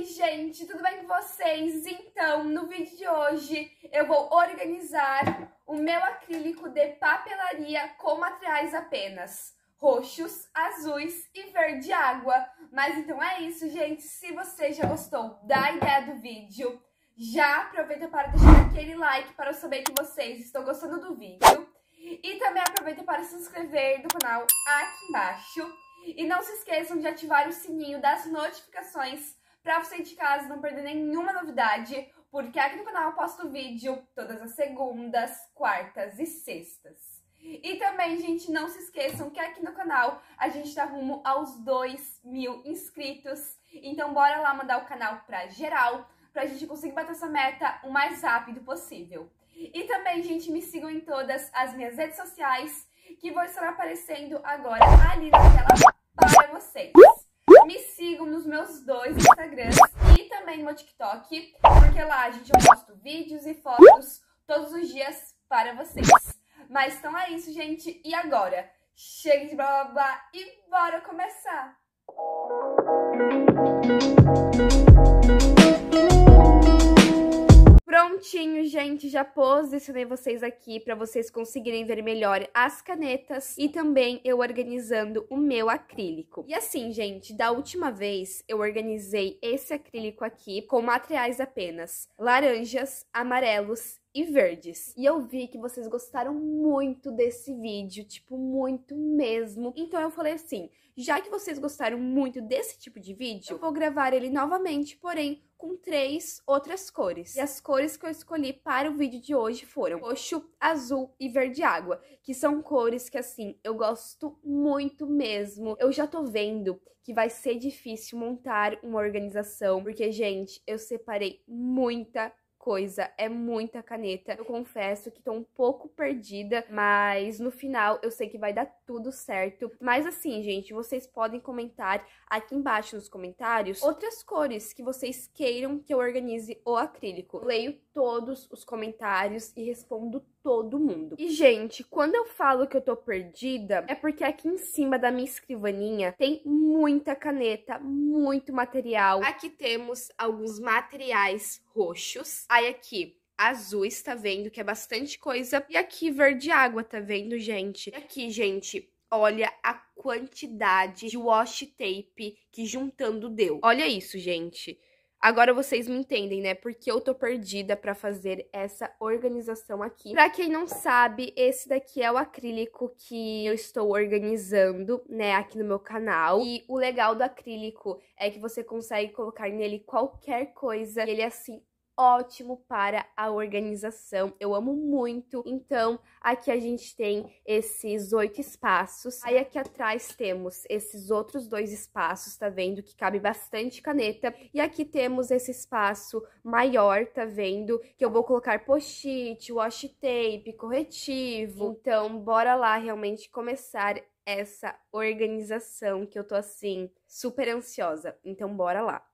Oi, gente, tudo bem com vocês? Então, no vídeo de hoje eu vou organizar o meu acrílico de papelaria com materiais apenas roxos, azuis e verde água. Mas então é isso, gente. Se você já gostou da ideia do vídeo, já aproveita para deixar aquele like para eu saber que vocês estão gostando do vídeo. E também aproveita para se inscrever no canal aqui embaixo. E não se esqueçam de ativar o sininho das notificações para você de casa não perder nenhuma novidade, porque aqui no canal eu posto vídeo todas as segundas, quartas e sextas. E também, gente, não se esqueçam que aqui no canal a gente tá rumo aos 2 mil inscritos. Então bora lá mandar o canal pra geral, pra gente conseguir bater essa meta o mais rápido possível. E também, gente, me sigam em todas as minhas redes sociais, que vão estar aparecendo agora ali na tela para vocês. Me sigam nos meus dois Instagrams e também no TikTok, porque lá a gente posta vídeos e fotos todos os dias para vocês. Mas então é isso, gente. E agora? Chega de blá blá blá e bora começar! Música Prontinho, gente, já posicionei vocês aqui para vocês conseguirem ver melhor as canetas e também eu organizando o meu acrílico. E assim, gente, da última vez eu organizei esse acrílico aqui com materiais apenas laranjas, amarelos e verdes. E eu vi que vocês gostaram muito desse vídeo, tipo, muito mesmo. Então eu falei assim, já que vocês gostaram muito desse tipo de vídeo, eu vou gravar ele novamente, porém com três outras cores. E as cores que eu escolhi para o vídeo de hoje foram roxo, azul e verde água, que são cores que assim eu gosto muito mesmo. Eu já tô vendo que vai ser difícil montar uma organização, porque gente, eu separei muita coisa, é muita caneta. Eu confesso que tô um pouco perdida, mas no final eu sei que vai dar tudo certo. Mas assim, gente, vocês podem comentar aqui embaixo nos comentários outras cores que vocês queiram que eu organize o acrílico. leio todos os comentários e respondo todo mundo. E, gente, quando eu falo que eu tô perdida, é porque aqui em cima da minha escrivaninha tem muita caneta, muito material. Aqui temos alguns materiais roxos. Aí aqui azuis, tá vendo? Que é bastante coisa. E aqui verde água, tá vendo, gente? E aqui, gente, olha a quantidade de washi tape que juntando deu. Olha isso, gente. Agora vocês me entendem, né? Porque eu tô perdida para fazer essa organização aqui. Pra quem não sabe, esse daqui é o acrílico que eu estou organizando, né, aqui no meu canal. E o legal do acrílico é que você consegue colocar nele qualquer coisa. ele é assim ótimo para a organização. Eu amo muito. Então, aqui a gente tem esses oito espaços. Aí aqui atrás temos esses outros dois espaços, tá vendo? Que cabe bastante caneta. E aqui temos esse espaço maior, tá vendo? Que eu vou colocar post-it, washi tape, corretivo. Então, bora lá realmente começar essa organização que eu tô assim super ansiosa. Então bora lá.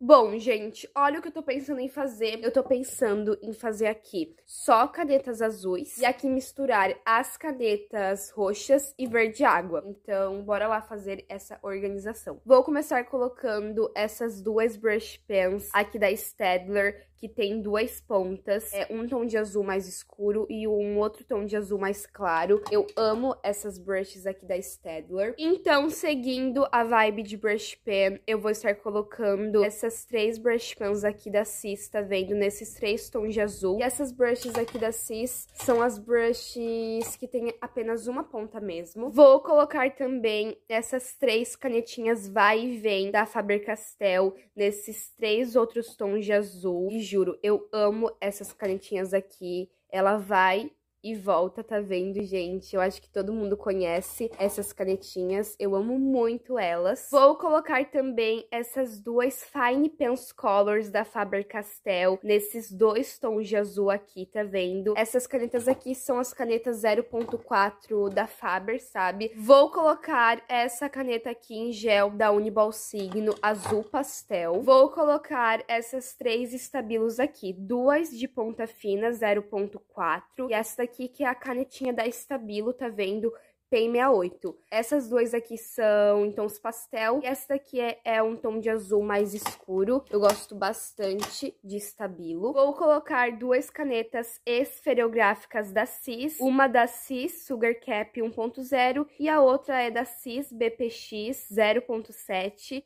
Bom, gente, olha o que eu tô pensando em fazer. Eu tô pensando em fazer aqui só canetas azuis e aqui misturar as canetas roxas e verde água. Então, bora lá fazer essa organização. Vou começar colocando essas duas brush pens aqui da Stedler que tem duas pontas, é um tom de azul mais escuro e um outro tom de azul mais claro. Eu amo essas brushes aqui da Stedler. Então, seguindo a vibe de brush pen, eu vou estar colocando essas três brush pens aqui da Cis, tá vendo? Nesses três tons de azul. E essas brushes aqui da Cis são as brushes que tem apenas uma ponta mesmo. Vou colocar também essas três canetinhas vai e vem da Faber-Castell nesses três outros tons de azul. E juro, eu amo essas canetinhas aqui. Ela vai e volta, tá vendo, gente? Eu acho que todo mundo conhece essas canetinhas. Eu amo muito elas. Vou colocar também essas duas Fine Pens Colors da Faber-Castell nesses dois tons de azul aqui, tá vendo? Essas canetas aqui são as canetas 0.4 da Faber, sabe? Vou colocar essa caneta aqui em gel da Uniball Signo azul pastel. Vou colocar essas três estabilos aqui, duas de ponta fina 0.4 e essa daqui aqui, que é a canetinha da Estabilo, tá vendo? p 68. Essas duas aqui são em então, tons pastel. E essa daqui é, é, um tom de azul mais escuro. Eu gosto bastante de estabilo. Vou colocar duas canetas esferográficas da CIS. Uma da CIS Sugar Cap 1.0 e a outra é da CIS BPX 0.7.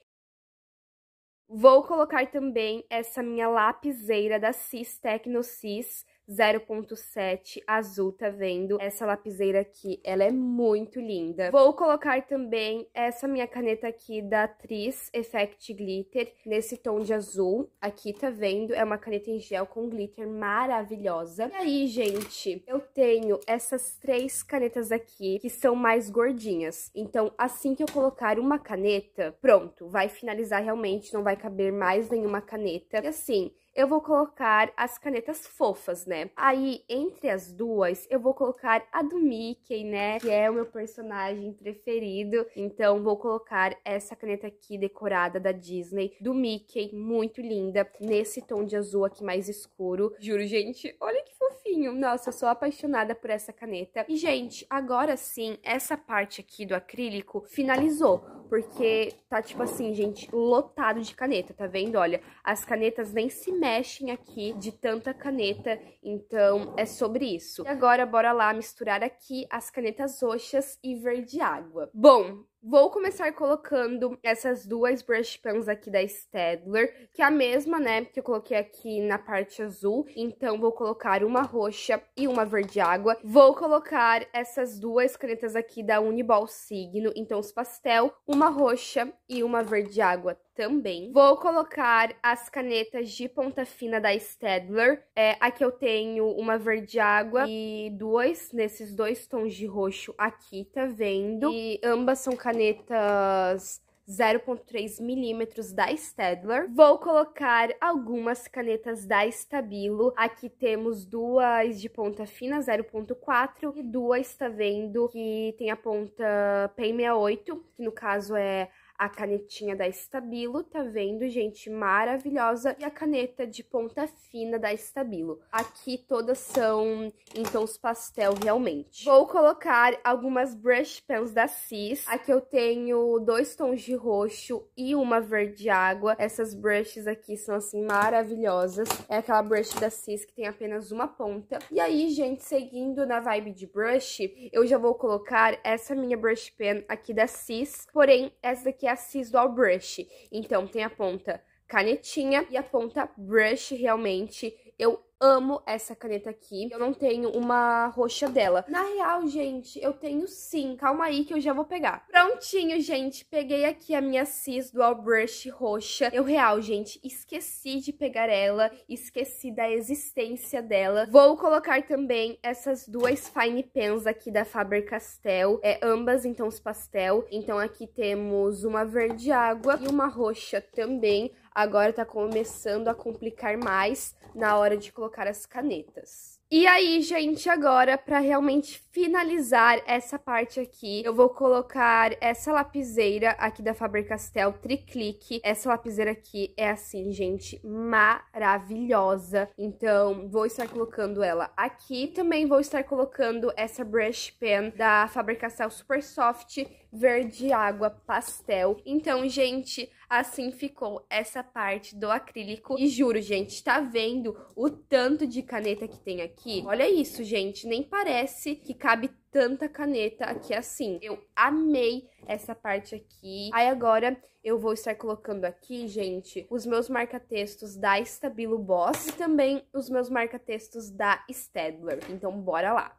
Vou colocar também essa minha lapiseira da CIS Tecno CIS 0.7 azul, tá vendo? Essa lapiseira aqui, ela é muito linda. Vou colocar também essa minha caneta aqui da Atriz Effect Glitter, nesse tom de azul. Aqui, tá vendo? É uma caneta em gel com glitter maravilhosa. E aí, gente, eu tenho essas três canetas aqui, que são mais gordinhas. Então, assim que eu colocar uma caneta, pronto, vai finalizar realmente, não vai caber mais nenhuma caneta. E assim eu vou colocar as canetas fofas, né? Aí, entre as duas, eu vou colocar a do Mickey, né? Que é o meu personagem preferido. Então, vou colocar essa caneta aqui decorada da Disney, do Mickey, muito linda, nesse tom de azul aqui mais escuro. Juro, gente, olha que fofinho. Nossa, eu sou apaixonada por essa caneta. E, gente, agora sim, essa parte aqui do acrílico finalizou porque tá tipo assim, gente, lotado de caneta, tá vendo? Olha, as canetas nem se mexem aqui de tanta caneta, então é sobre isso. E agora bora lá misturar aqui as canetas roxas e verde água. Bom, Vou começar colocando essas duas brush pens aqui da Stedler, que é a mesma, né, que eu coloquei aqui na parte azul. Então, vou colocar uma roxa e uma verde água. Vou colocar essas duas canetas aqui da Uniball Signo, então os pastel, uma roxa e uma verde água também. Vou colocar as canetas de ponta fina da Steadler, É, aqui eu tenho uma verde água e duas nesses dois tons de roxo aqui, tá vendo? E ambas são canetas 0.3 milímetros da Steadler. Vou colocar algumas canetas da Stabilo. Aqui temos duas de ponta fina, 0.4, e duas, tá vendo, que tem a ponta PEN 68, que no caso é a canetinha da Estabilo, tá vendo, gente? Maravilhosa. E a caneta de ponta fina da Estabilo. Aqui todas são em então, tons pastel, realmente. Vou colocar algumas brush pens da Cis. Aqui eu tenho dois tons de roxo e uma verde água. Essas brushes aqui são, assim, maravilhosas. É aquela brush da Cis que tem apenas uma ponta. E aí, gente, seguindo na vibe de brush, eu já vou colocar essa minha brush pen aqui da Cis. Porém, essa daqui que é a Sisal Brush. Então tem a ponta canetinha e a ponta brush realmente. Eu amo essa caneta aqui. Eu não tenho uma roxa dela. Na real, gente, eu tenho sim. Calma aí que eu já vou pegar. Prontinho, gente. Peguei aqui a minha Cis Dual Brush roxa. Eu real, gente, esqueci de pegar ela. Esqueci da existência dela. Vou colocar também essas duas Fine Pens aqui da Faber-Castell. É ambas, então, os pastel. Então aqui temos uma verde água e uma roxa também agora tá começando a complicar mais na hora de colocar as canetas. E aí, gente, agora para realmente finalizar essa parte aqui, eu vou colocar essa lapiseira aqui da Faber-Castell Triclique. Essa lapiseira aqui é assim, gente, maravilhosa. Então, vou estar colocando ela aqui. Também vou estar colocando essa brush pen da Faber-Castell Super Soft verde água pastel. Então, gente, Assim ficou essa parte do acrílico. E juro, gente, tá vendo o tanto de caneta que tem aqui? Olha isso, gente, nem parece que cabe tanta caneta aqui assim. Eu amei essa parte aqui. Aí agora eu vou estar colocando aqui, gente, os meus marca-textos da Stabilo Boss e também os meus marca-textos da Stedler. Então bora lá.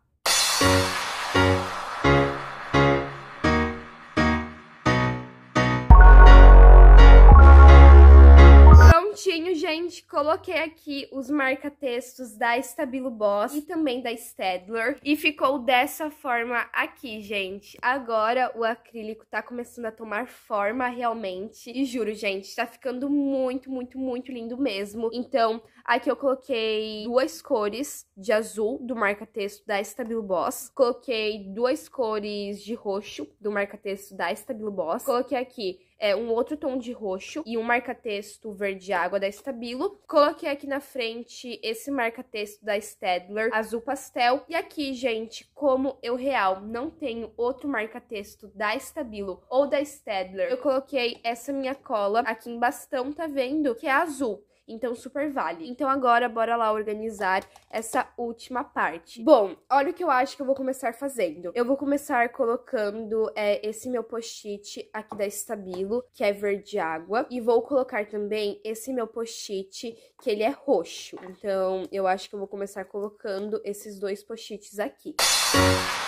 Coloquei aqui os marca-textos da Stabilo Boss e também da Stedler. E ficou dessa forma aqui, gente. Agora o acrílico tá começando a tomar forma realmente. E juro, gente, tá ficando muito, muito, muito lindo mesmo. Então, aqui eu coloquei duas cores de azul do marca-texto da Stabilo Boss. Coloquei duas cores de roxo do marca-texto da Stabilo Boss. Coloquei aqui é, um outro tom de roxo e um marca-texto verde água da Stabilo. Coloquei aqui na frente esse marca-texto da Stedler, azul pastel. E aqui, gente, como eu real não tenho outro marca-texto da Stabilo ou da Stedler, eu coloquei essa minha cola aqui em bastão, tá vendo? Que é azul. Então, super vale. Então, agora, bora lá organizar essa última parte. Bom, olha o que eu acho que eu vou começar fazendo. Eu vou começar colocando é, esse meu post-it aqui da Estabilo, que é verde água. E vou colocar também esse meu post-it, que ele é roxo. Então, eu acho que eu vou começar colocando esses dois post-its aqui. Música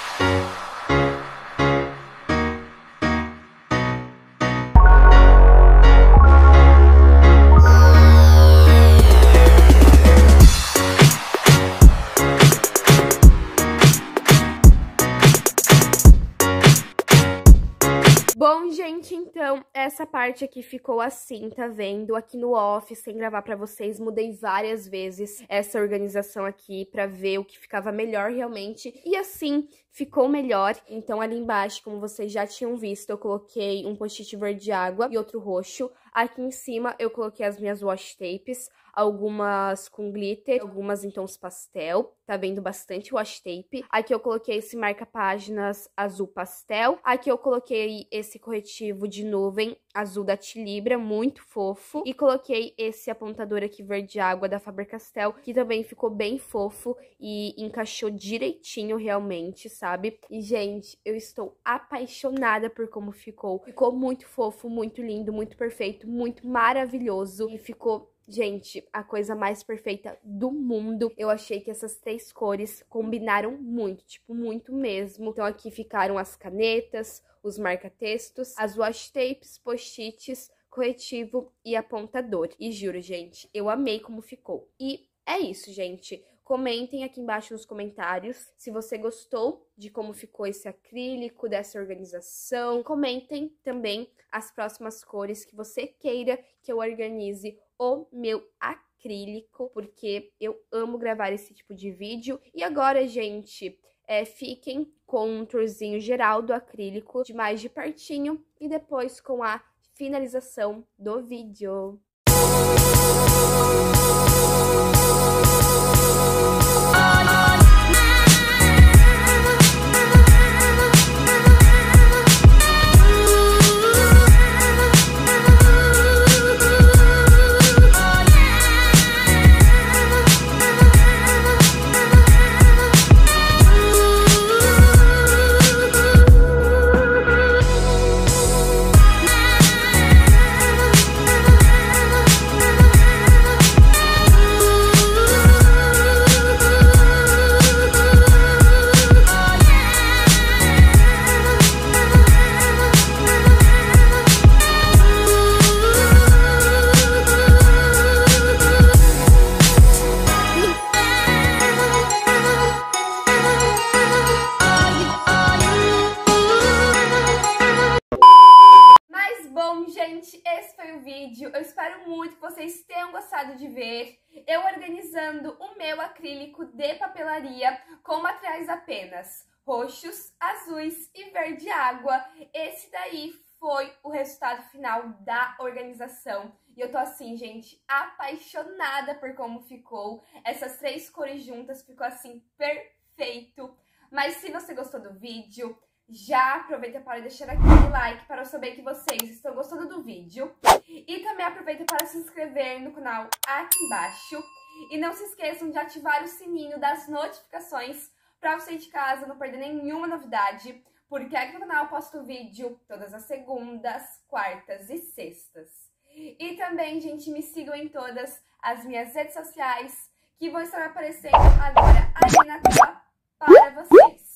parte aqui ficou assim, tá vendo? Aqui no off, sem gravar para vocês, mudei várias vezes essa organização aqui para ver o que ficava melhor realmente. E assim, ficou melhor. Então ali embaixo, como vocês já tinham visto, eu coloquei um post-it verde água e outro roxo. Aqui em cima eu coloquei as minhas wash tapes, algumas com glitter, algumas em tons pastel. Tá vendo bastante wash tape. Aqui eu coloquei esse marca-páginas azul pastel. Aqui eu coloquei esse corretivo de nuvem azul da Tilibra, muito fofo. E coloquei esse apontador aqui verde água da Faber-Castell, que também ficou bem fofo e encaixou direitinho realmente, sabe? E, gente, eu estou apaixonada por como ficou. Ficou muito fofo, muito lindo, muito perfeito muito maravilhoso e ficou Gente, a coisa mais perfeita do mundo. Eu achei que essas três cores combinaram muito, tipo, muito mesmo. Então aqui ficaram as canetas, os marca-textos, as wash tapes, post-its, corretivo e apontador. E juro, gente, eu amei como ficou. E é isso, gente. Comentem aqui embaixo nos comentários se você gostou de como ficou esse acrílico, dessa organização. Comentem também as próximas cores que você queira que eu organize o meu acrílico, porque eu amo gravar esse tipo de vídeo. E agora, gente, é, fiquem com um tourzinho geral do acrílico, de mais de pertinho, e depois com a finalização do vídeo. muito que vocês tenham gostado de ver eu organizando o meu acrílico de papelaria com materiais apenas roxos, azuis e verde água. Esse daí foi o resultado final da organização. E eu tô assim, gente, apaixonada por como ficou. Essas três cores juntas ficou assim perfeito. Mas se você gostou do vídeo, já aproveita para deixar aquele like para eu saber que vocês estão gostando do vídeo. E também aproveita para se inscrever no canal aqui embaixo. E não se esqueçam de ativar o sininho das notificações para você de casa não perder nenhuma novidade, porque aqui no canal eu posto vídeo todas as segundas, quartas e sextas. E também, gente, me sigam em todas as minhas redes sociais, que vão estar aparecendo agora ali na tela para vocês.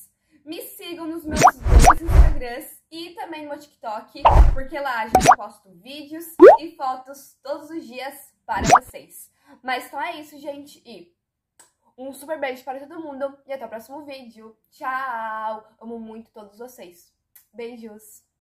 Me sigam nos meus dois Instagrams e também no TikTok, porque lá a gente, posta vídeos e fotos todos os dias para vocês. Mas então é isso, gente, e um super beijo para todo mundo e até o próximo vídeo. Tchau! Amo muito todos vocês. Beijos!